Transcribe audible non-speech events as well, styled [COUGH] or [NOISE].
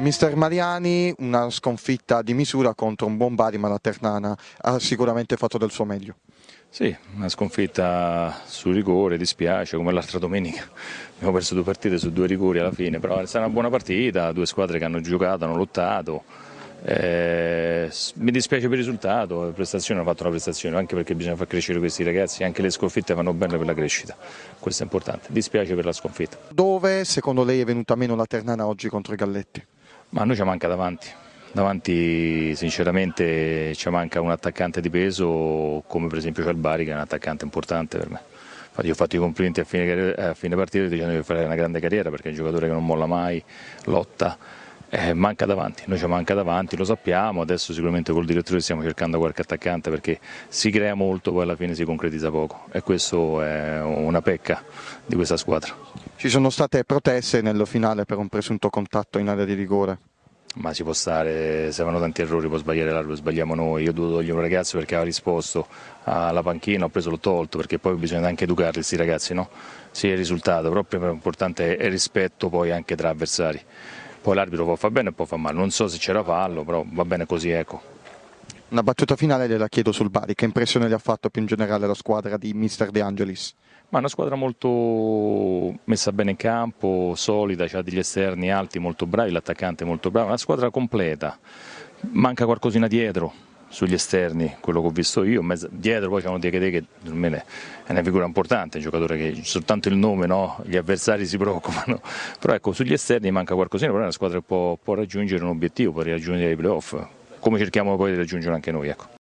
Mister Mariani, una sconfitta di misura contro un buon Bari, ma la Ternana ha sicuramente fatto del suo meglio. Sì, una sconfitta sul rigore, dispiace, come l'altra domenica. [LAUGHS] Abbiamo perso due partite su due rigori alla fine, però è stata una buona partita, due squadre che hanno giocato, hanno lottato. Eh, mi dispiace per il risultato, la prestazione ha fatto una prestazione, anche perché bisogna far crescere questi ragazzi, anche le sconfitte vanno bene per la crescita, questo è importante, dispiace per la sconfitta. Dove secondo lei è venuta meno la Ternana oggi contro i Galletti? Ma a noi ci manca davanti. Davanti sinceramente ci manca un attaccante di peso come per esempio Calbari che è un attaccante importante per me. Infatti ho fatto i complimenti a fine, a fine partita dicendo che farei una grande carriera perché è un giocatore che non molla mai, lotta eh, manca davanti, noi ci manca davanti, lo sappiamo, adesso sicuramente col direttore stiamo cercando qualche attaccante perché si crea molto, poi alla fine si concretizza poco e questo è una pecca di questa squadra. Ci sono state proteste nello finale per un presunto contatto in area di rigore? ma si può stare, se vanno tanti errori può sbagliare l'arbitro, sbagliamo noi, io ho dovuto togliere un ragazzo perché aveva risposto alla panchina, ho preso l'ho tolto perché poi bisogna anche educarli questi ragazzi, no? Sì, il risultato, però l'importante è il rispetto poi anche tra avversari poi l'arbitro può far bene o può far male, non so se c'era fallo, però va bene così ecco. Una battuta finale gliela chiedo sul Bari, che impressione gli ha fatto più in generale la squadra di Mister De Angelis? Ma una squadra molto messa bene in campo, solida, ha degli esterni alti molto bravi, l'attaccante molto bravo, una squadra completa, manca qualcosina dietro, sugli esterni, quello che ho visto io, mezzo, dietro poi c'è un Diegede che per me è una figura importante, un giocatore che soltanto il nome, no? gli avversari si preoccupano, [LAUGHS] però ecco sugli esterni manca qualcosina, però è una squadra che può, può raggiungere un obiettivo, può raggiungere i playoff, come cerchiamo poi di raggiungere anche noi. Ecco.